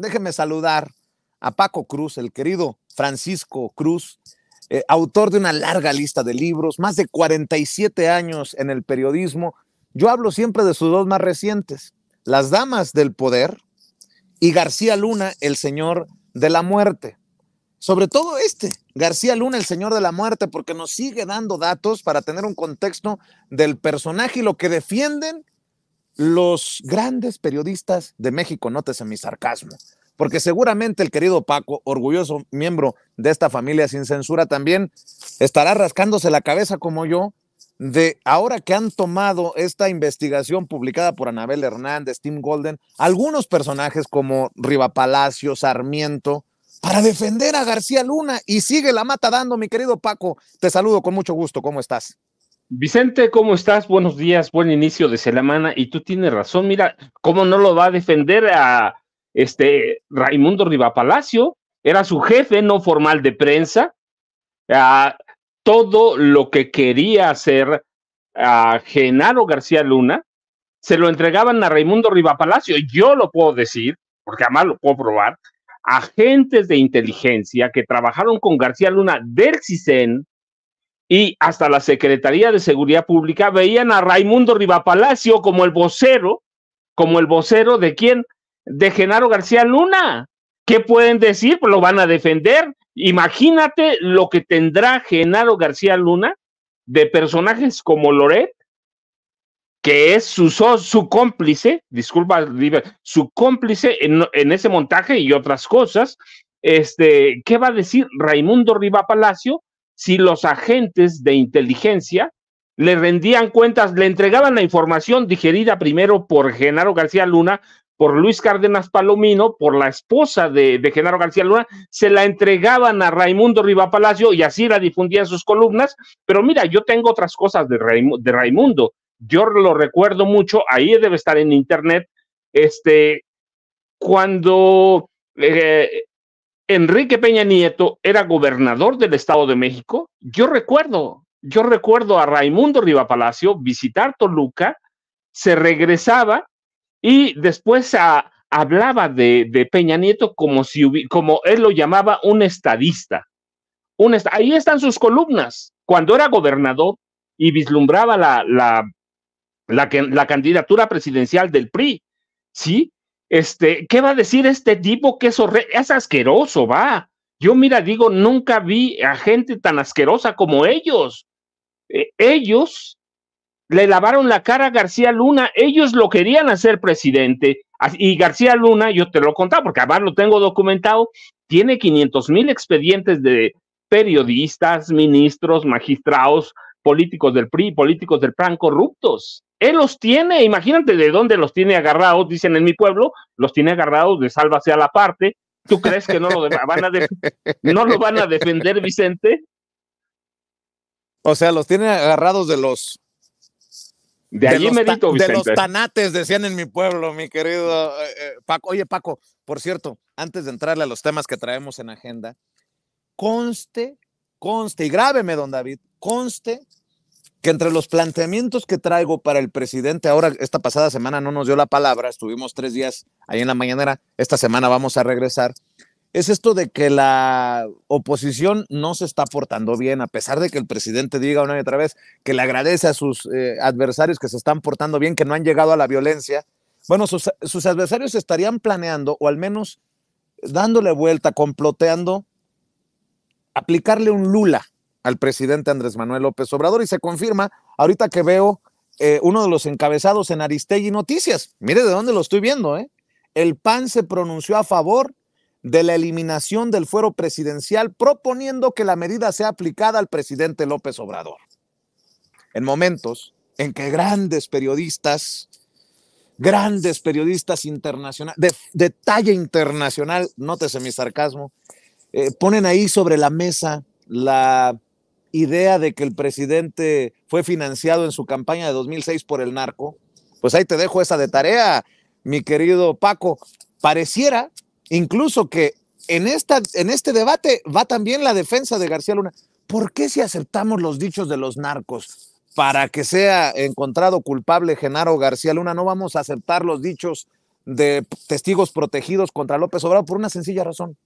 Déjeme saludar a Paco Cruz, el querido Francisco Cruz, eh, autor de una larga lista de libros, más de 47 años en el periodismo. Yo hablo siempre de sus dos más recientes, Las Damas del Poder y García Luna, el Señor de la Muerte. Sobre todo este, García Luna, el Señor de la Muerte, porque nos sigue dando datos para tener un contexto del personaje y lo que defienden los grandes periodistas de México, nótese mi sarcasmo, porque seguramente el querido Paco, orgulloso miembro de esta familia sin censura, también estará rascándose la cabeza como yo de ahora que han tomado esta investigación publicada por Anabel Hernández, Tim Golden, algunos personajes como Riva Palacio, Sarmiento, para defender a García Luna y sigue la mata dando, mi querido Paco. Te saludo con mucho gusto, ¿cómo estás? Vicente, ¿cómo estás? Buenos días, buen inicio de semana. Y tú tienes razón, mira, ¿cómo no lo va a defender a este Raimundo Palacio, Era su jefe no formal de prensa. A ah, todo lo que quería hacer a ah, Genaro García Luna, se lo entregaban a Raimundo Rivapalacio. Yo lo puedo decir, porque además lo puedo probar. Agentes de inteligencia que trabajaron con García Luna del CISEN, y hasta la Secretaría de Seguridad Pública veían a Raimundo Rivapalacio como el vocero, como el vocero de quién? De Genaro García Luna. ¿Qué pueden decir? Pues lo van a defender. Imagínate lo que tendrá Genaro García Luna de personajes como Loret, que es su, su cómplice, disculpa, su cómplice en, en ese montaje y otras cosas. Este, ¿qué va a decir Raimundo Riva Palacio? si los agentes de inteligencia le rendían cuentas, le entregaban la información digerida primero por Genaro García Luna, por Luis Cárdenas Palomino, por la esposa de, Genaro García Luna, se la entregaban a Raimundo Riva Palacio y así la difundían sus columnas. Pero mira, yo tengo otras cosas de, Raimundo, yo lo recuerdo mucho, ahí debe estar en internet, este, cuando eh, Enrique Peña Nieto era gobernador del Estado de México, yo recuerdo, yo recuerdo a Raimundo Riva Palacio visitar Toluca, se regresaba y después hablaba de, Peña Nieto como si como él lo llamaba un estadista. ahí están sus columnas. Cuando era gobernador y vislumbraba la, la, la candidatura presidencial del PRI, ¿sí? Este, ¿qué va a decir este tipo que es, es asqueroso, va? Yo mira, digo, nunca vi a gente tan asquerosa como ellos. E, ellos le lavaron la cara a García Luna, ellos lo querían hacer presidente. Y García Luna, yo te lo contaba, porque además lo tengo documentado, tiene 500 mil expedientes de periodistas, ministros, magistrados, políticos del PRI, políticos del plan corruptos él los tiene, imagínate de dónde los tiene agarrados, dicen en mi pueblo, los tiene agarrados de sálvase a la parte. ¿Tú crees que no lo, van a no lo van a defender, Vicente? O sea, los tiene agarrados de los. De, allí merito, Vicente. De los tanates, decían en mi pueblo, mi querido eh, eh, Paco. Oye, Paco, por cierto, antes de entrarle a los temas que traemos en agenda, conste, conste, y grábeme, don David, conste que entre los planteamientos que traigo para el presidente, ahora esta pasada semana no nos dio la palabra, estuvimos tres días ahí en la mañanera, esta semana vamos a regresar, es esto de que la oposición no se está portando bien, a pesar de que el presidente diga una y otra vez que le agradece a sus eh, adversarios que se están portando bien, que no han llegado a la violencia. Bueno, sus, sus adversarios estarían planeando, o al menos dándole vuelta, comploteando, aplicarle un Lula al presidente Andrés Manuel López Obrador y se confirma ahorita que veo eh, uno de los encabezados en Aristegui Noticias. Mire de dónde lo estoy viendo, ¿eh? El PAN se pronunció a favor de la eliminación del fuero presidencial, proponiendo que la medida sea aplicada al presidente López Obrador. En momentos en que grandes periodistas, grandes periodistas internacionales, de, talla internacional, nótese mi sarcasmo, eh, ponen ahí sobre la mesa la idea de que el presidente fue financiado en su campaña de 2006 por el narco, pues ahí te dejo esa de tarea, mi querido Paco. Pareciera incluso que en, esta, en este debate va también la defensa de García Luna. ¿Por qué si aceptamos los dichos de los narcos para que sea encontrado culpable Genaro García Luna, no vamos a aceptar los dichos de testigos protegidos contra López Obrador por una sencilla razón?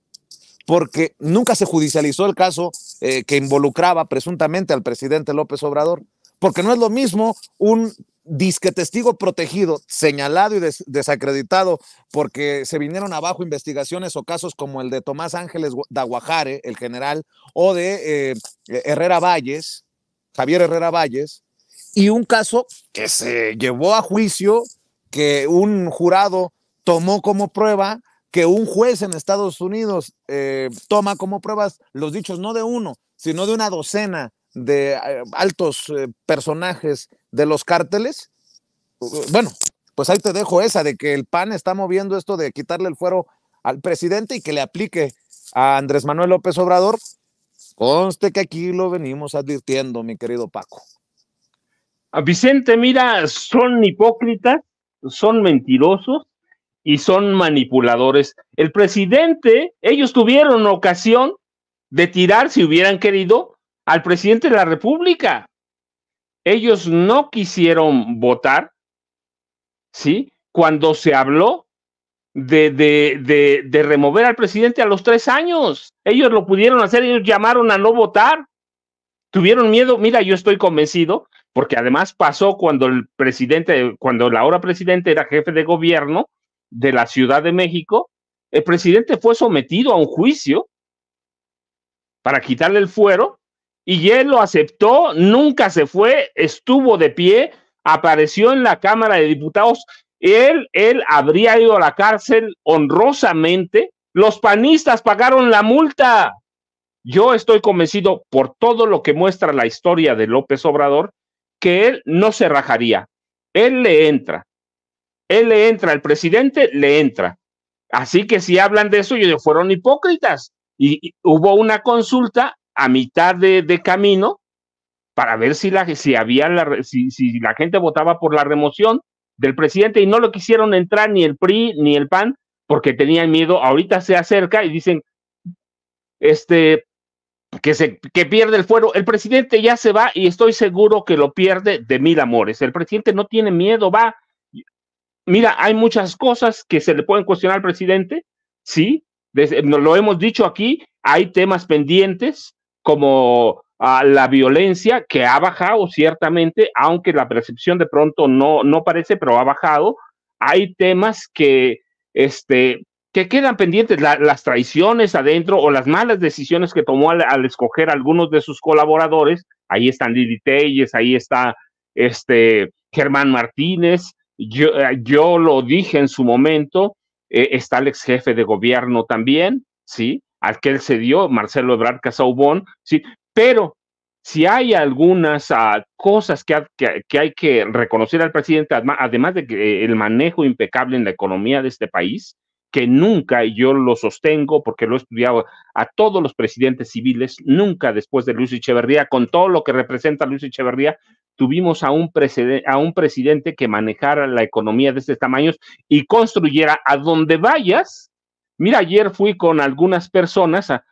porque nunca se judicializó el caso eh, que involucraba presuntamente al presidente López Obrador, porque no es lo mismo un disque testigo protegido, señalado y desacreditado porque se vinieron abajo investigaciones o casos como el de Tomás Ángeles Guajare el general, o de eh, Herrera Valles, Javier Herrera Valles, y un caso que se llevó a juicio, que un jurado tomó como prueba que un juez en Estados Unidos eh, toma como pruebas los dichos no de uno, sino de una docena de eh, altos eh, personajes de los cárteles. Bueno, pues ahí te dejo esa de que el PAN está moviendo esto de quitarle el fuero al presidente y que le aplique a Andrés Manuel López Obrador. Conste que aquí lo venimos advirtiendo, mi querido Paco. A ah, Vicente, mira, son hipócritas, son mentirosos y son manipuladores. El presidente, ellos tuvieron ocasión de tirar, si hubieran querido, al presidente de la República. Ellos no quisieron votar, ¿sí? Cuando se habló de, de, de, remover al presidente a los tres años. Ellos lo pudieron hacer, ellos llamaron a no votar. Tuvieron miedo, mira, yo estoy convencido, porque además pasó cuando el presidente, cuando la ahora presidente era jefe de gobierno, de la Ciudad de México, el presidente fue sometido a un juicio para quitarle el fuero y él lo aceptó, nunca se fue, estuvo de pie, apareció en la Cámara de Diputados. Él, él habría ido a la cárcel honrosamente. Los panistas pagaron la multa. Yo estoy convencido por todo lo que muestra la historia de López Obrador que él no se rajaría. Él le entra. Él le entra, el presidente le entra. Así que si hablan de eso, yo digo, fueron hipócritas. Y, hubo una consulta a mitad de, camino para ver si, la, si, había la, si la gente votaba por la remoción del presidente y no lo quisieron entrar ni el PRI ni el PAN porque tenían miedo. Ahorita se acerca y dicen, este, que, se, que pierde el fuero. El presidente ya se va y estoy seguro que lo pierde de mil amores. El presidente no tiene miedo, va mira, hay muchas cosas que se le pueden cuestionar al presidente, sí, eh, Nos lo hemos dicho aquí, hay temas pendientes como ah, la violencia que ha bajado ciertamente, aunque la percepción de pronto no, no parece, pero ha bajado. Hay temas que, este, que quedan pendientes, las traiciones adentro o las malas decisiones que tomó al, escoger algunos de sus colaboradores. Ahí están Lili Telles, ahí está este, Germán Martínez, yo, eh, yo lo dije en su momento, eh, está el ex jefe de gobierno también, ¿sí? Al que él se dio, Marcelo Ebrard Casaubón, ¿sí? Pero si hay algunas ah, cosas que, que, que, hay que reconocer al presidente, además de que el manejo impecable en la economía de este país, que nunca, y yo lo sostengo porque lo he estudiado a todos los presidentes civiles, nunca después de Luis Echeverría, con todo lo que representa Luis Echeverría, tuvimos a un, a un presidente que manejara la economía de estos tamaños y construyera a donde vayas. Mira, ayer fui con algunas personas a,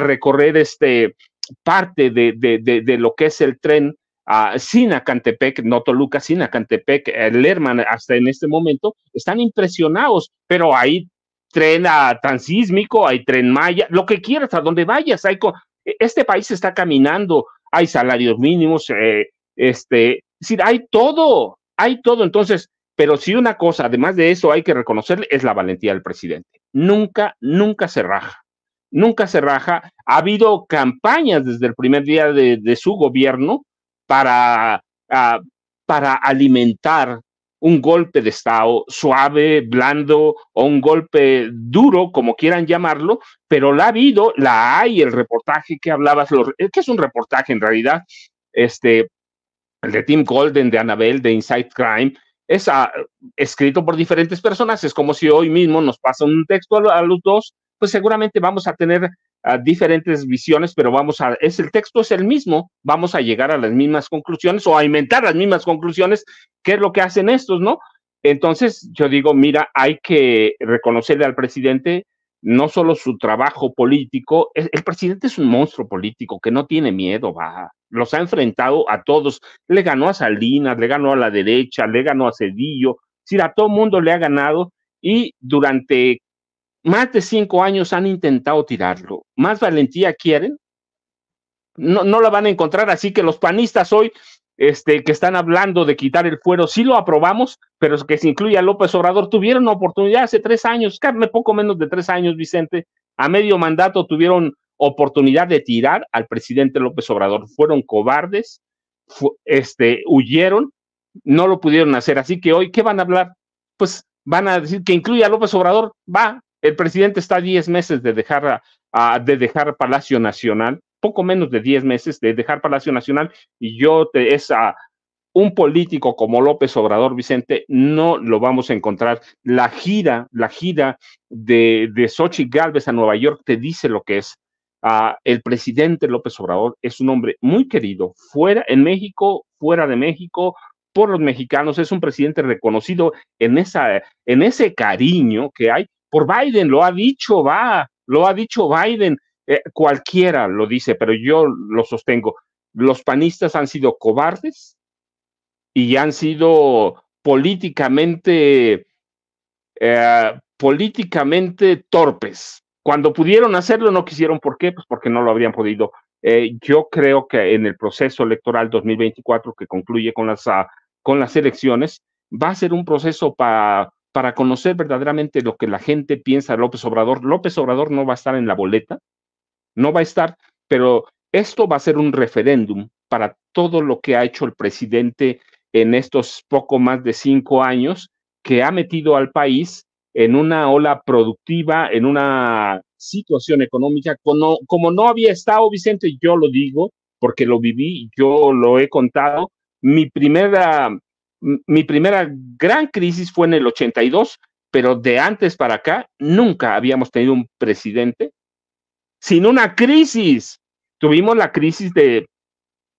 recorrer este parte de, lo que es el tren a Sinacantepec, no Toluca, Sinacantepec, eh, Lerman, hasta en este momento, están impresionados, pero ahí tren a sísmico, hay tren maya, lo que quieras, a donde vayas. Hay e, este país está caminando, hay salarios mínimos, eh, este, hay todo, hay todo. Entonces, pero si una cosa, además de eso, hay que reconocerle, es la valentía del presidente. Nunca, nunca se raja, nunca se raja. Ha habido campañas desde el primer día de, su gobierno para, ah, para alimentar un golpe de Estado suave, blando o un golpe duro, como quieran llamarlo, pero la ha habido, la hay, el reportaje que hablabas, que es un reportaje en realidad, este, el de Tim Golden, de Anabel, de Inside Crime, es ah, escrito por diferentes personas, es como si hoy mismo nos pasa un texto a, a los dos, pues seguramente vamos a tener a diferentes visiones, pero vamos a, es el texto es el mismo, vamos a llegar a las mismas conclusiones o a inventar las mismas conclusiones, que es lo que hacen estos, ¿no? Entonces yo digo, mira, hay que reconocerle al presidente no solo su trabajo político, el, presidente es un monstruo político que no tiene miedo, va, los ha enfrentado a todos, le ganó a Salinas, le ganó a la derecha, le ganó a Cedillo, si a todo mundo le ha ganado y durante más de cinco años han intentado tirarlo. ¿Más valentía quieren? No, no la van a encontrar, así que los panistas hoy este, que están hablando de quitar el fuero, sí lo aprobamos, pero que se incluya López Obrador, tuvieron oportunidad hace tres años, carne poco menos de tres años, Vicente, a medio mandato tuvieron oportunidad de tirar al presidente López Obrador, fueron cobardes, este, huyeron, no lo pudieron hacer, así que hoy, ¿qué van a hablar? Pues van a decir que incluya a López Obrador, va, el presidente está a 10 meses de dejar, de dejar Palacio Nacional, poco menos de 10 meses de dejar Palacio Nacional, y yo te, es a un político como López Obrador Vicente, no lo vamos a encontrar. La gira, la gira de, de Xochitl Galvez a Nueva York te dice lo que es. el presidente López Obrador es un hombre muy querido, fuera en México, fuera de México, por los mexicanos, es un presidente reconocido en, esa, en ese cariño que hay por Biden, lo ha dicho, va, lo ha dicho Biden, eh, cualquiera lo dice, pero yo lo sostengo. Los panistas han sido cobardes y han sido políticamente, eh, políticamente torpes. Cuando pudieron hacerlo, no quisieron. ¿Por qué? Pues porque no lo habrían podido. Eh, yo creo que en el proceso electoral 2024 que concluye con las, ah, con las elecciones, va a ser un proceso para para conocer verdaderamente lo que la gente piensa de López Obrador. López Obrador no va a estar en la boleta, no va a estar, pero esto va a ser un referéndum para todo lo que ha hecho el presidente en estos poco más de cinco años, que ha metido al país en una ola productiva, en una situación económica, como, no había estado, Vicente, yo lo digo porque lo viví, yo lo he contado. Mi primera mi primera gran crisis fue en el 82, pero de antes para acá nunca habíamos tenido un presidente sin una crisis. Tuvimos la crisis de,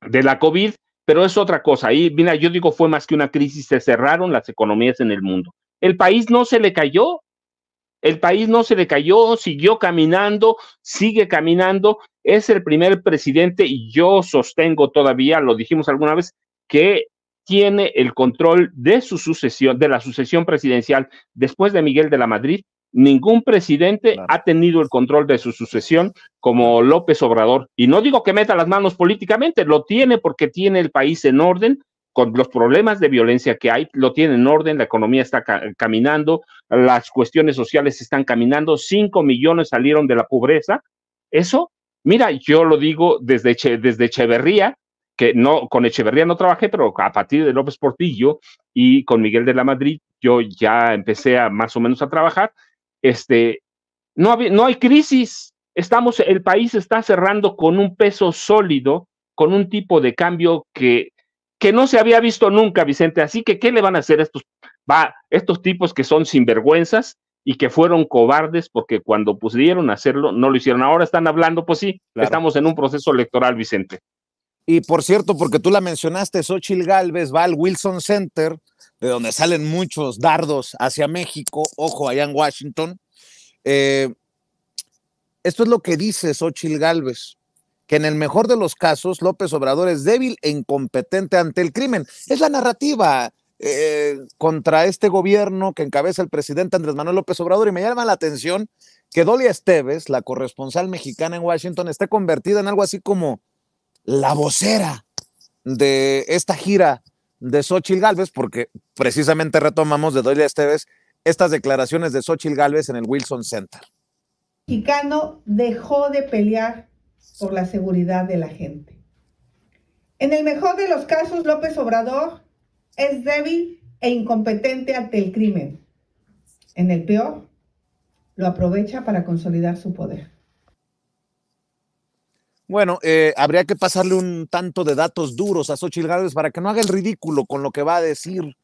de la COVID, pero es otra cosa. Y mira, yo digo, fue más que una crisis, se cerraron las economías en el mundo. El país no se le cayó, el país no se le cayó, siguió caminando, sigue caminando. Es el primer presidente y yo sostengo todavía, lo dijimos alguna vez, que tiene el control de su sucesión, de la sucesión presidencial después de Miguel de la Madrid. Ningún presidente ha tenido el control de su sucesión como López Obrador. Y no digo que meta las manos políticamente, lo tiene porque tiene el país en orden, con los problemas de violencia que hay, lo tiene en orden, la economía está caminando, las cuestiones sociales están caminando, cinco millones salieron de la pobreza. Eso, mira, yo lo digo desde, desde Echeverría, que no, con Echeverría no trabajé, pero a partir de López Portillo y con Miguel de la Madrid, yo ya empecé a más o menos a trabajar. Este, no, no hay crisis, estamos, el país está cerrando con un peso sólido, con un tipo de cambio que, que no se había visto nunca, Vicente. Así que, ¿qué le van a hacer estos, va, estos tipos que son sinvergüenzas? y que fueron cobardes porque cuando pudieron hacerlo no lo hicieron. Ahora están hablando, pues sí, estamos en un proceso electoral, Vicente. Y por cierto, porque tú la mencionaste, Xochil Galvez va al Wilson Center, de donde salen muchos dardos hacia México, ojo, allá en Washington. Eh, esto es lo que dice Xochil Galvez, que en el mejor de los casos, López Obrador es débil e incompetente ante el crimen. Es la narrativa eh, contra este gobierno que encabeza el presidente Andrés Manuel López Obrador. Y me llama la atención que Dolia Esteves, la corresponsal mexicana en Washington, esté convertida en algo así como la vocera de esta gira de Xochitl Galvez, porque precisamente retomamos de Doyle Esteves estas declaraciones de Xochitl Galvez en el Wilson Center. Mexicano dejó de pelear por la seguridad de la gente. En el mejor de los casos, López Obrador es débil e incompetente ante el crimen. En el peor, lo aprovecha para consolidar su poder. Bueno, eh, habría que pasarle un tanto de datos duros a Xochitl Gálvez para que no haga el ridículo con lo que va a decir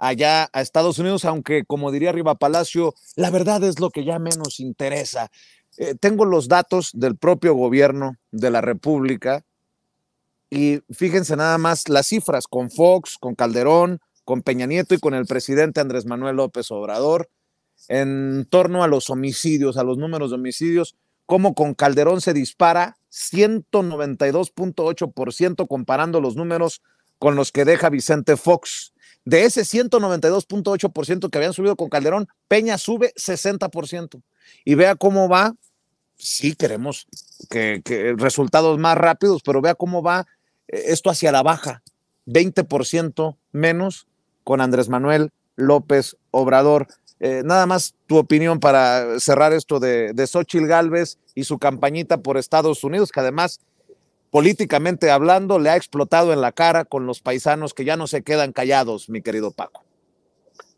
allá a Estados Unidos, aunque como diría Riva Palacio, la verdad es lo que ya menos interesa. Eh, tengo los datos del propio gobierno de la República y fíjense nada más las cifras con Fox, con Calderón, con Peña Nieto y con el presidente Andrés Manuel López Obrador en torno a los homicidios, a los números de homicidios cómo con Calderón se dispara 192.8% comparando los números con los que deja Vicente Fox. De ese 192.8% que habían subido con Calderón, Peña sube 60%. Y vea cómo va, sí queremos que resultados más rápidos, pero vea cómo va eh, esto hacia la baja, 20% menos con Andrés Manuel López Obrador. Eh, nada más tu opinión para cerrar esto de, de Xochitl Galvez y su campañita por Estados Unidos, que además, políticamente hablando, le ha explotado en la cara con los paisanos que ya no se quedan callados, mi querido Paco.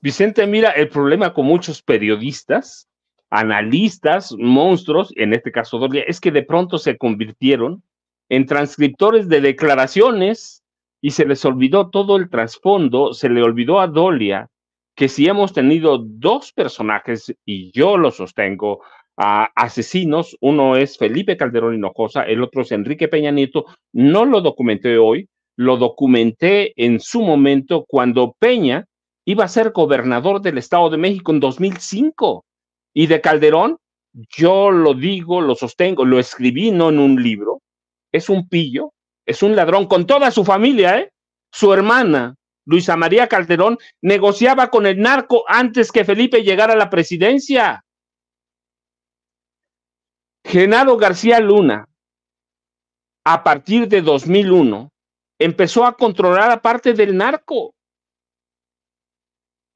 Vicente, mira, el problema con muchos periodistas, analistas, monstruos, en este caso Dolia, es que de pronto se convirtieron en transcriptores de declaraciones y se les olvidó todo el trasfondo, se le olvidó a Dolia que si hemos tenido dos personajes, y yo lo sostengo, a asesinos, uno es Felipe Calderón Hinojosa, el otro es Enrique Peña Nieto, no lo documenté hoy, lo documenté en su momento cuando Peña iba a ser gobernador del Estado de México en 2005. Y de Calderón, yo lo digo, lo sostengo, lo escribí no en un libro, es un pillo, es un ladrón con toda su familia, ¿eh? Su hermana, Luisa María Calderón negociaba con el narco antes que Felipe llegara a la presidencia. Genaro García Luna, a partir de 2001, empezó a controlar a parte del narco.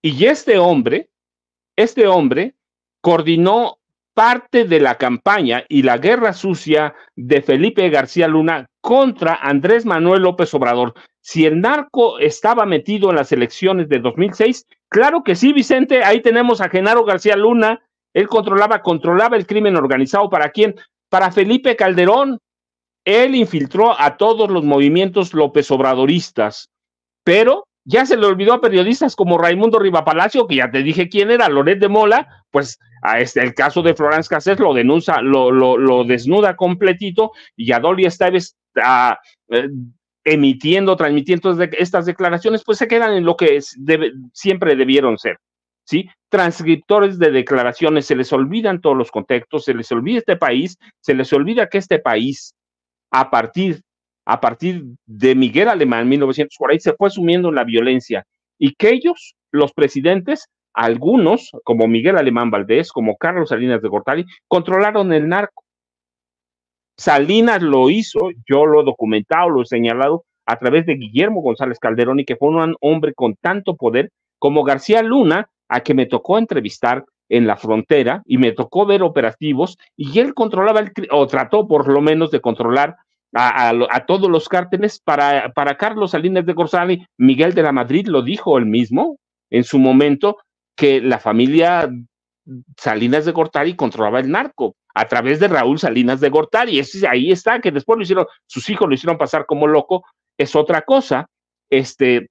Y este hombre, este hombre coordinó parte de la campaña y la guerra sucia de Felipe García Luna contra Andrés Manuel López Obrador si el narco estaba metido en las elecciones de 2006, claro que sí, Vicente, ahí tenemos a Genaro García Luna, él controlaba, controlaba el crimen organizado, ¿para quién? Para Felipe Calderón, él infiltró a todos los movimientos López Obradoristas, pero ya se le olvidó a periodistas como Raimundo Rivapalacio, que ya te dije quién era, Loret de Mola, pues a este, el caso de Florence Cassés lo denuncia, lo, desnuda completito, y a Esteves está eh, emitiendo, transmitiendo estas declaraciones, pues se quedan en lo que siempre debieron ser. ¿Sí? Transcriptores de declaraciones, se les olvidan todos los contextos, se les olvida este país, se les olvida que este país, a partir, a partir de Miguel Alemán, 1940, se fue sumiendo en la violencia y que ellos, los presidentes, algunos, como Miguel Alemán Valdés, como Carlos Salinas de Gortari, controlaron el narco Salinas lo hizo, yo lo he documentado, lo he señalado a través de Guillermo González Calderón y que fue un hombre con tanto poder como García Luna, a que me tocó entrevistar en la frontera y me tocó ver operativos y él controlaba el, o trató por lo menos de controlar a, todos los cárteles para, para Carlos Salinas de Gorsali. Miguel de la Madrid lo dijo él mismo en su momento que la familia Salinas de Gortari controlaba el narco a través de Raúl Salinas de Gortari. Es, ahí está, que después lo hicieron, sus hijos lo hicieron pasar como loco, es otra cosa. Este,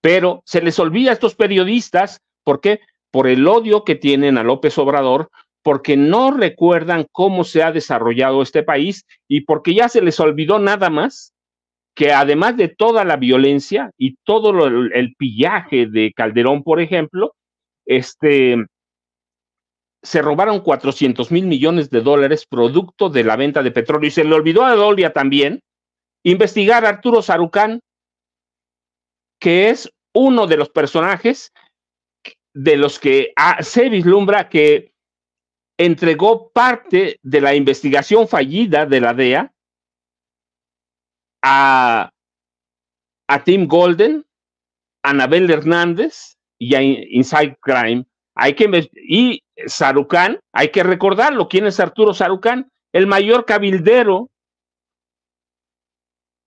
pero se les olvida a estos periodistas, ¿por qué? Por el odio que tienen a López Obrador, porque no recuerdan cómo se ha desarrollado este país y porque ya se les olvidó nada más que además de toda la violencia y todo el pillaje de Calderón, por ejemplo, este, se robaron 400 mil millones de dólares producto de la venta de petróleo. Y se le olvidó a Dolia también investigar a Arturo Sarucán, que es uno de los personajes de los que ah, se vislumbra que entregó parte de la investigación fallida de la DEA a, a Tim Golden, a Anabel Hernández y a Inside Crime. Hay que y Sarucán, hay que recordarlo, ¿quién es Arturo Sarucán? El mayor cabildero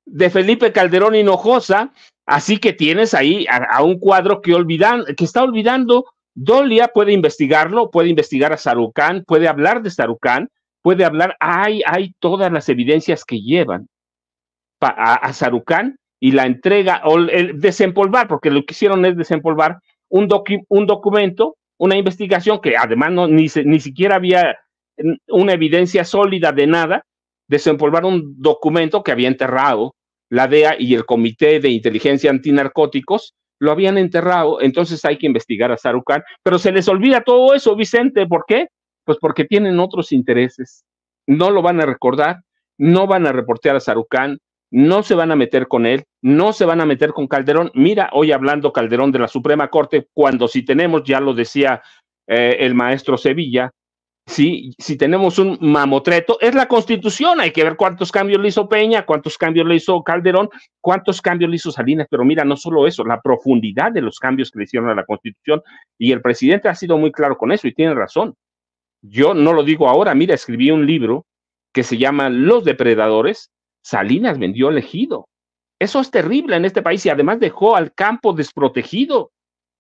de Felipe Calderón Hinojosa, así que tienes ahí a, un cuadro que, olvidan, que está olvidando, Dolia puede investigarlo, puede investigar a Sarucán, puede hablar de Sarucán, puede hablar, hay, hay todas las evidencias que llevan a, Sarucán y la entrega, o el desempolvar, porque lo que hicieron es desempolvar un, un documento una investigación que además no, ni, ni siquiera había mm, una evidencia sólida de nada, desempolvar un documento que había enterrado la DEA y el Comité de Inteligencia Antinarcóticos, lo habían enterrado, entonces hay que investigar a Sarukán, pero se les olvida todo eso, Vicente, ¿por qué? Pues porque tienen otros intereses, no lo van a recordar, no van a reportear a Sarukán, no se van a meter con él, no se van a meter con Calderón. Mira, hoy hablando Calderón de la Suprema Corte, cuando si tenemos, ya lo decía eh, el maestro Sevilla, si, si tenemos un mamotreto, es la constitución, hay que ver cuántos cambios le hizo Peña, cuántos cambios le hizo Calderón, cuántos cambios le hizo Salinas, pero mira, no solo eso, la profundidad de los cambios que le hicieron a la constitución, y el presidente ha sido muy claro con eso y tiene razón. Yo no lo digo ahora, mira, escribí un libro que se llama Los Depredadores, Salinas vendió el ejido. Eso es terrible en este país y además dejó al campo desprotegido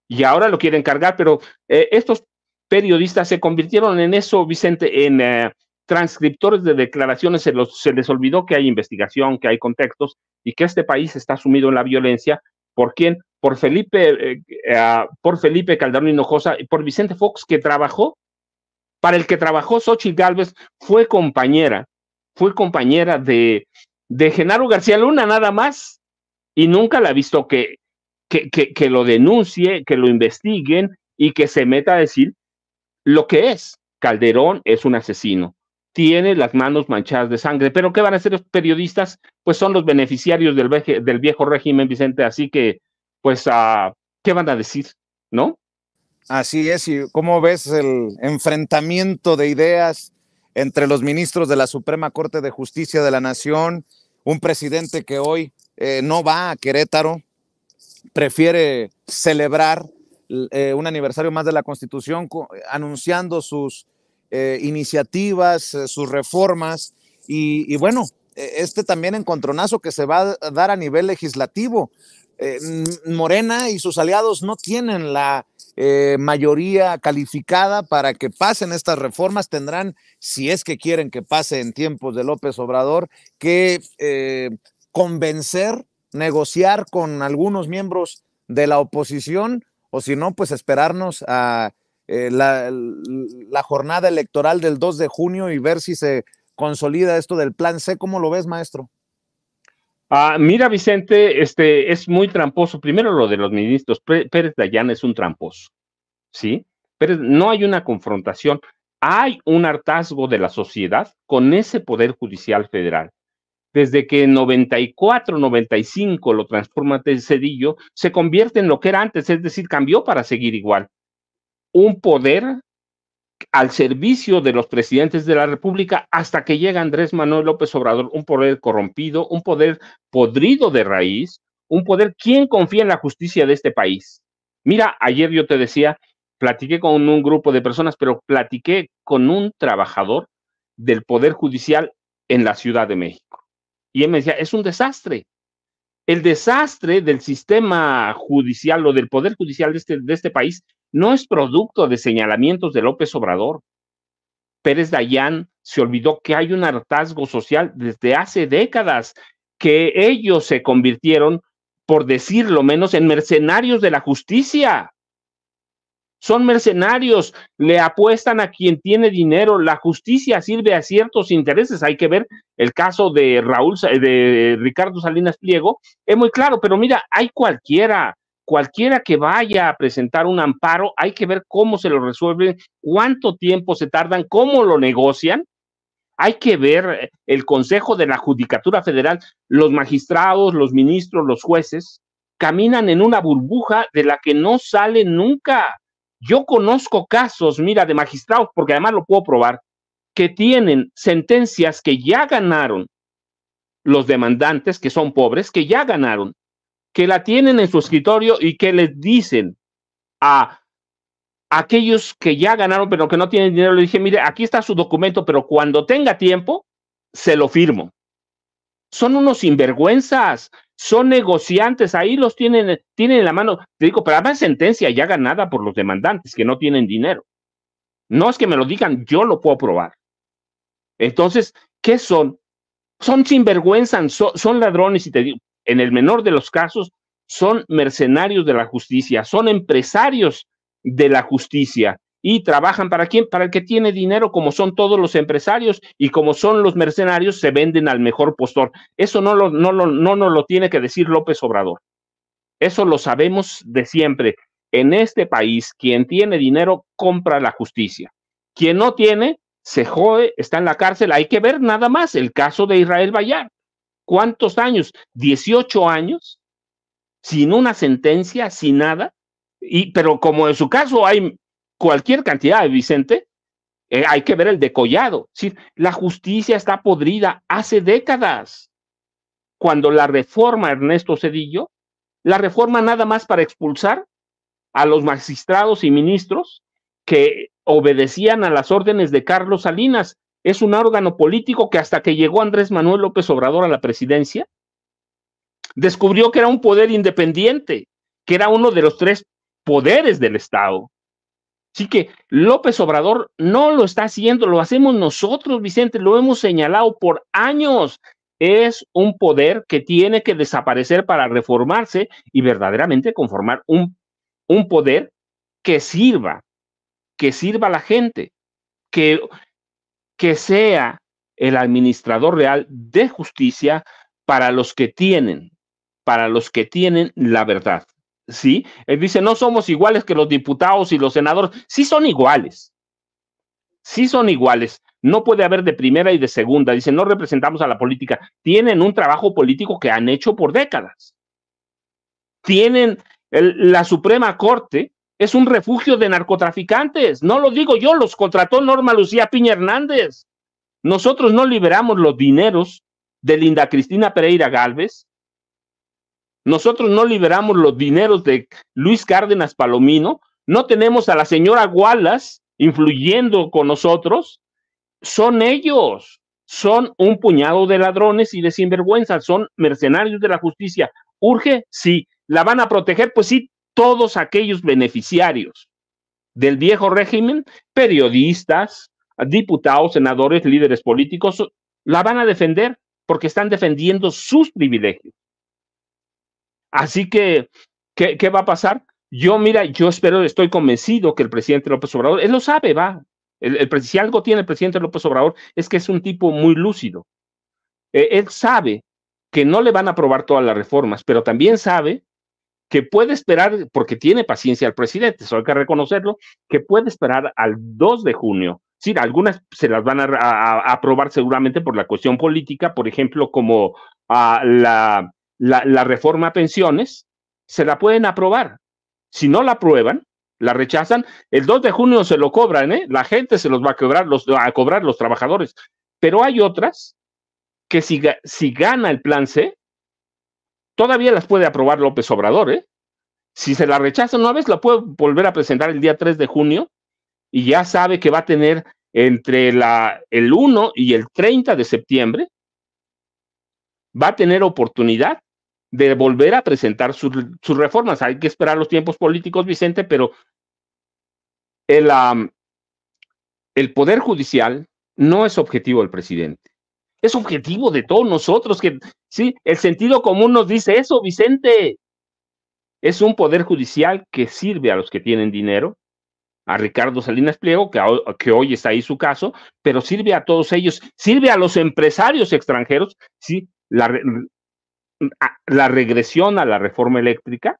y ahora lo quieren cargar, pero eh, estos periodistas se convirtieron en eso, Vicente, en eh, transcriptores de declaraciones, se, les olvidó que hay investigación, que hay contextos y que este país está sumido en la violencia. ¿Por quién? Por Felipe, eh, ah, por Felipe Calderón Hinojosa y por Vicente Fox, que trabajó, para el que trabajó Xochitl Gálvez, fue compañera, fue compañera de de Genaro García Luna nada más y nunca la ha visto que, que, que, lo denuncie, que lo investiguen y que se meta a decir lo que es. Calderón es un asesino, tiene las manos manchadas de sangre, pero ¿qué van a hacer los periodistas? Pues son los beneficiarios del, del viejo régimen, Vicente, así que, pues, ah, ¿qué van a decir? ¿No? Así es, y cómo ves el enfrentamiento de ideas entre los ministros de la Suprema Corte de Justicia de la Nación, un presidente que hoy eh, no va a Querétaro, prefiere celebrar eh, un aniversario más de la Constitución anunciando sus eh, iniciativas, sus reformas y, y bueno, e, este también encontronazo que se va a dar a nivel legislativo. Eh, Morena y sus aliados no tienen la eh, mayoría calificada para que pasen estas reformas. Tendrán, si es que quieren que pase en tiempos de López Obrador, que eh, convencer, negociar con algunos miembros de la oposición o si no, pues esperarnos a la, la jornada electoral del 2 de junio y ver si se consolida esto del plan C. ¿Cómo lo ves, maestro? Ah, mira, Vicente, este es muy tramposo. Primero lo de los ministros. Pérez Dayán es un tramposo, ¿sí? Pero no hay una confrontación. Hay un hartazgo de la sociedad con ese Poder Judicial Federal. Desde que en 94, 95 lo transforma en Cedillo, se convierte en lo que era antes, es decir, cambió para seguir igual. Un poder al servicio de los presidentes de la República hasta que llega Andrés Manuel López Obrador, un poder corrompido, un poder podrido de raíz, un poder, ¿quién confía en la justicia de este país? Mira, ayer yo te decía, platiqué con un grupo de personas, pero platiqué con un trabajador del Poder Judicial en la Ciudad de México. Y él me decía, es un desastre. El desastre del sistema judicial o del Poder Judicial de este, de este país no es producto de señalamientos de López Obrador. Pérez Dayán se olvidó que hay un hartazgo social desde hace décadas, que ellos se convirtieron, por decirlo menos, en mercenarios de la justicia. Son mercenarios, le apuestan a quien tiene dinero, la justicia sirve a ciertos intereses. Hay que ver el caso de Raúl, de Ricardo Salinas Pliego, es muy claro, pero mira, hay cualquiera cualquiera que vaya a presentar un amparo, hay que ver cómo se lo resuelven, cuánto tiempo se tardan, cómo lo negocian. Hay que ver eh, el Consejo de la Judicatura Federal, los magistrados, los ministros, los jueces, caminan en una burbuja de la que no salen nunca. Yo conozco casos, mira, de magistrados, porque además lo puedo probar, que tienen sentencias que ya ganaron los demandantes, que son pobres, que ya ganaron, que la tienen en su escritorio y que les dicen a aquellos que ya ganaron pero que no tienen dinero, le dije, mire, aquí está su documento, pero cuando tenga tiempo, se lo firmo. Son unos sinvergüenzas, son negociantes, ahí los tienen, tienen en la mano, te digo, pero además sentencia ya ganada por los demandantes que no tienen dinero. No es que me lo digan, yo lo puedo probar. Entonces, ¿qué son? Son sinvergüenzas, son, son ladrones y te digo, en el menor de los casos, son mercenarios de la justicia, son empresarios de la justicia y trabajan para quién? Para el que tiene dinero, como son todos los empresarios y como son los mercenarios, se venden al mejor postor. Eso no, lo, no, no lo tiene que decir López Obrador. Eso lo sabemos de siempre. En este país, quien tiene dinero compra la justicia. Quien no tiene, se jode, está en la cárcel. Hay que ver nada más el caso de Israel Bayar. ¿Cuántos años? 18 años, sin una sentencia, sin nada. Y, pero como en su caso hay cualquier cantidad de Vicente, eh, hay que ver el decollado. La justicia está podrida hace décadas. Cuando la reforma Ernesto Cedillo, la reforma nada más para expulsar a los magistrados y ministros que obedecían a las órdenes de Carlos Salinas, es un órgano político que hasta que llegó Andrés Manuel López Obrador a la presidencia, descubrió que era un poder independiente, que era uno de los tres poderes del Estado. Así que López Obrador no lo está haciendo, lo hacemos nosotros, Vicente, lo hemos señalado por años. Es un poder que tiene que desaparecer para reformarse y verdaderamente conformar un, un poder que sirva, que sirva a la gente, que que sea el administrador real de justicia para los que tienen, para los que tienen la verdad. ¿Sí? Él dice, no somos iguales que los diputados y los senadores. Sí son iguales. Sí son iguales. No puede haber de primera y de segunda. Dice, no representamos a la política. Tienen un trabajo político que han hecho por décadas. Tienen la Suprema Corte, es un refugio de narcotraficantes. No lo digo yo, los contrató Norma Lucía Piña Hernández. Nosotros no liberamos los dineros de Linda Cristina Pereira Galvez. Nosotros no liberamos los dineros de Luis Cárdenas Palomino. No tenemos a la señora Wallace influyendo con nosotros. Son ellos. Son un puñado de ladrones y de sinvergüenzas. Son mercenarios de la justicia. ¿Urge? Sí. ¿La van a proteger? Pues sí, todos aquellos beneficiarios del viejo régimen, periodistas, diputados, senadores, líderes políticos, la van a defender porque están defendiendo sus privilegios. Así que, ¿qué, va a pasar? Yo, mira, yo espero, estoy convencido que el presidente López Obrador, él lo sabe, va. El, si algo tiene el presidente López Obrador es que es un tipo muy lúcido. Eh, él sabe que no le van a aprobar todas las reformas, pero también sabe que puede esperar, porque tiene paciencia el presidente, eso hay que reconocerlo, que puede esperar al 2 de junio. Sí, algunas se las van a, aprobar seguramente por la cuestión política, por ejemplo, como ah, a la, la, reforma a pensiones, se la pueden aprobar. Si no la aprueban, la rechazan, el 2 de junio se lo cobran, ¿eh? la gente se los va a cobrar los, a cobrar los trabajadores. Pero hay otras que si gana el plan C, todavía las puede aprobar López Obrador, ¿eh? Si se la rechaza una vez, la puede volver a presentar el día 3 de junio y ya sabe que va a tener entre el 1 y el 30 de septiembre, va a tener oportunidad de volver a presentar sus, reformas. Hay que esperar los tiempos políticos, Vicente, pero el Poder Judicial no es objetivo del presidente es objetivo de todos nosotros, que sí, el sentido común nos dice eso, Vicente. Es un poder judicial que sirve a los que tienen dinero, a Ricardo Salinas Pliego, que, hoy está ahí su caso, pero sirve a todos ellos, sirve a los empresarios extranjeros, sí, la, la regresión a la reforma eléctrica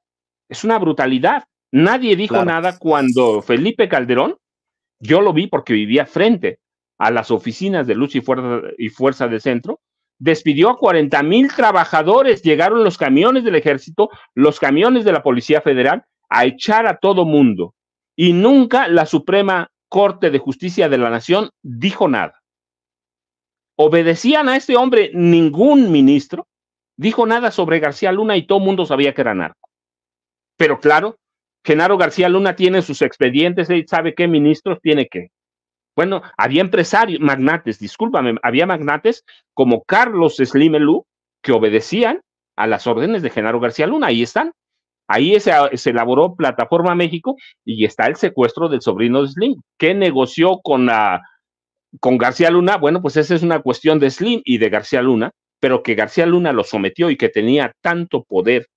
es una brutalidad. Nadie dijo nada cuando Felipe Calderón, yo lo vi porque vivía frente, a las oficinas de Luz y Fuerza, y de Centro, despidió a 40 mil trabajadores, llegaron los camiones del ejército, los camiones de la Policía Federal a echar a todo mundo. Y nunca la Suprema Corte de Justicia de la Nación dijo nada. Obedecían a este hombre ningún ministro, dijo nada sobre García Luna y todo mundo sabía que era narco. Pero claro, Genaro García Luna tiene sus expedientes, y sabe qué ministros tiene que bueno, había empresarios, magnates, discúlpame, había magnates como Carlos Slimelú que obedecían a las órdenes de Genaro García Luna. Ahí están. Ahí se, elaboró Plataforma México y está el secuestro del sobrino de Slim. ¿Qué negoció con, con García Luna? Bueno, pues esa es una cuestión de Slim y de García Luna, pero que García Luna lo sometió y que tenía tanto poder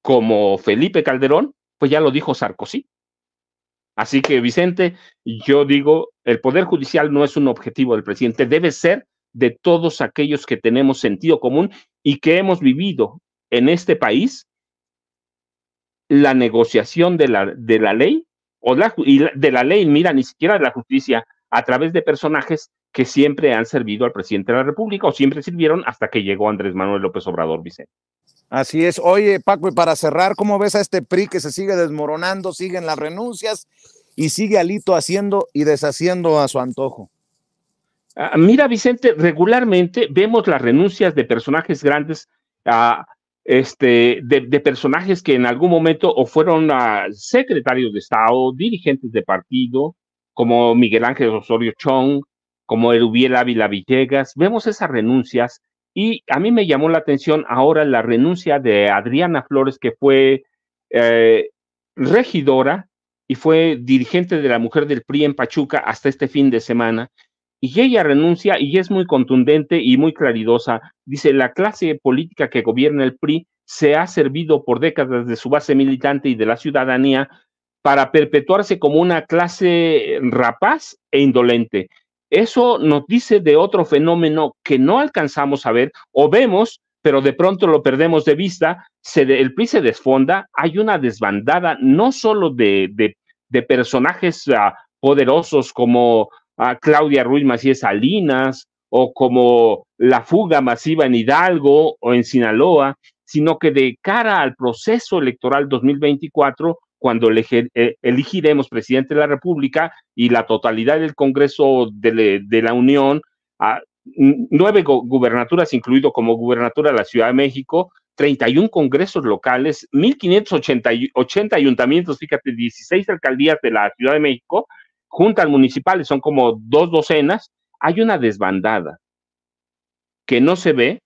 como Felipe Calderón, pues ya lo dijo Sarkozy. Así que, Vicente, yo digo, el Poder Judicial no es un objetivo del presidente, debe ser de todos aquellos que tenemos sentido común y que hemos vivido en este país la negociación de la, de la ley o y de la ley, mira, ni siquiera de la justicia, a través de personajes que siempre han servido al presidente de la República o siempre sirvieron hasta que llegó Andrés Manuel López Obrador Vicente. Así es. Oye, Paco, y para cerrar, ¿cómo ves a este PRI que se sigue desmoronando, siguen las renuncias y sigue Alito haciendo y deshaciendo a su antojo? Ah, mira, Vicente, regularmente vemos las renuncias de personajes grandes ah, este, de, personajes que en algún momento o fueron ah, secretarios de Estado, dirigentes de partido, como Miguel Ángel Osorio Chong, como Erubiel Ávila Villegas. Vemos esas renuncias y a mí me llamó la atención ahora la renuncia de Adriana Flores, que fue eh, regidora y fue dirigente de la mujer del PRI en Pachuca hasta este fin de semana. Y ella renuncia y es muy contundente y muy claridosa. Dice, la clase política que gobierna el PRI se ha servido por décadas de su base militante y de la ciudadanía para perpetuarse como una clase rapaz e indolente. Eso nos dice de otro fenómeno que no alcanzamos a ver o vemos, pero de pronto lo perdemos de vista, se el PRI se desfonda, hay una desbandada no solo de, personajes ah, poderosos como ah, Claudia Ruiz Macías Salinas o como la fuga masiva en Hidalgo o en Sinaloa, sino que de cara al proceso electoral 2024 cuando eh, elegiremos presidente de la República y la totalidad del Congreso de, la Unión, nueve gubernaturas, incluido como gubernatura de la Ciudad de México, 31 congresos locales, 1.580 ayuntamientos, fíjate, 16 alcaldías de la Ciudad de México, juntas municipales, son como dos docenas, hay una desbandada que no se ve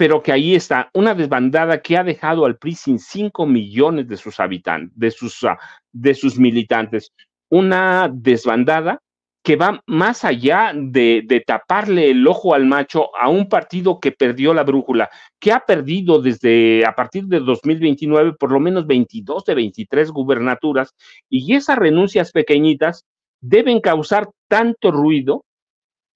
pero que ahí está una desbandada que ha dejado al PRI sin 5 millones de sus habitantes, ah, de sus, militantes, una desbandada que va más allá de, de, taparle el ojo al macho a un partido que perdió la brújula, que ha perdido desde a partir de 2029 por lo menos 22 de 23 gubernaturas y esas renuncias pequeñitas deben causar tanto ruido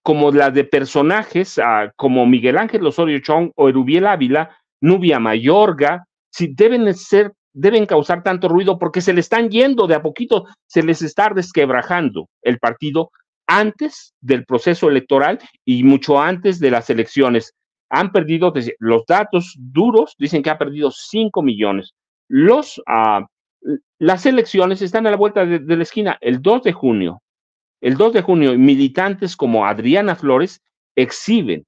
como las de personajes ah, como Miguel Ángel Osorio Chong o Erubiel Ávila, Nubia Mayorga, si deben ser, deben causar tanto ruido porque se le están yendo de a poquito, se les está desquebrajando el partido antes del proceso electoral y mucho antes de las elecciones. Han perdido, los datos duros dicen que ha perdido 5 millones. Ah, las elecciones están a la vuelta de la esquina el 2 de junio, el 2 de junio, militantes como Adriana Flores exhiben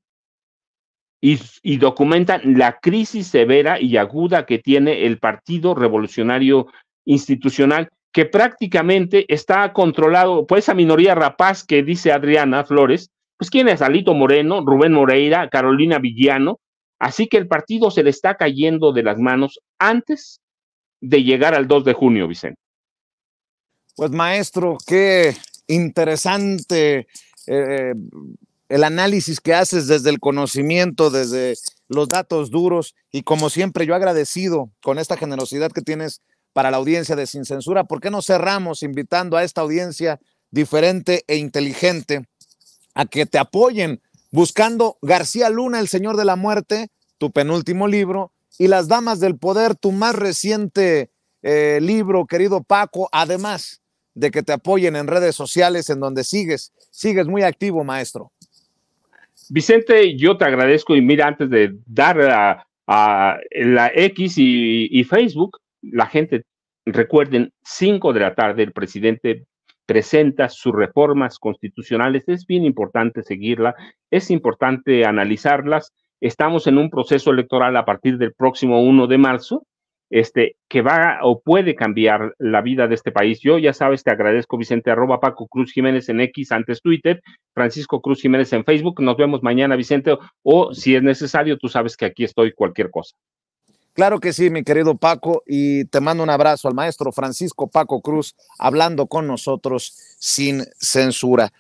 y, documentan la crisis severa y aguda que tiene el Partido Revolucionario Institucional, que prácticamente está controlado por pues, esa minoría rapaz que dice Adriana Flores. Pues quién es Alito Moreno, Rubén Moreira, Carolina Villano. Así que el partido se le está cayendo de las manos antes de llegar al 2 de junio, Vicente. Pues maestro, qué interesante eh, el análisis que haces desde el conocimiento, desde los datos duros y como siempre yo agradecido con esta generosidad que tienes para la audiencia de Sin Censura. ¿Por qué no cerramos invitando a esta audiencia diferente e inteligente a que te apoyen buscando García Luna, El Señor de la Muerte, tu penúltimo libro, y Las Damas del Poder, tu más reciente eh, libro, querido Paco, además de que te apoyen en redes sociales, en donde sigues, sigues muy activo, maestro. Vicente, yo te agradezco y mira, antes de dar a, la X y, y, Facebook, la gente, recuerden, 5 de la tarde el presidente presenta sus reformas constitucionales. Es bien importante seguirla, es importante analizarlas. Estamos en un proceso electoral a partir del próximo 1 de marzo este, que va o puede cambiar la vida de este país. Yo ya sabes, te agradezco, Vicente, arroba Paco Cruz Jiménez en X, antes Twitter, Francisco Cruz Jiménez en Facebook. Nos vemos mañana, Vicente, o si es necesario, tú sabes que aquí estoy cualquier cosa. Claro que sí, mi querido Paco, y te mando un abrazo al maestro Francisco Paco Cruz, hablando con nosotros sin censura.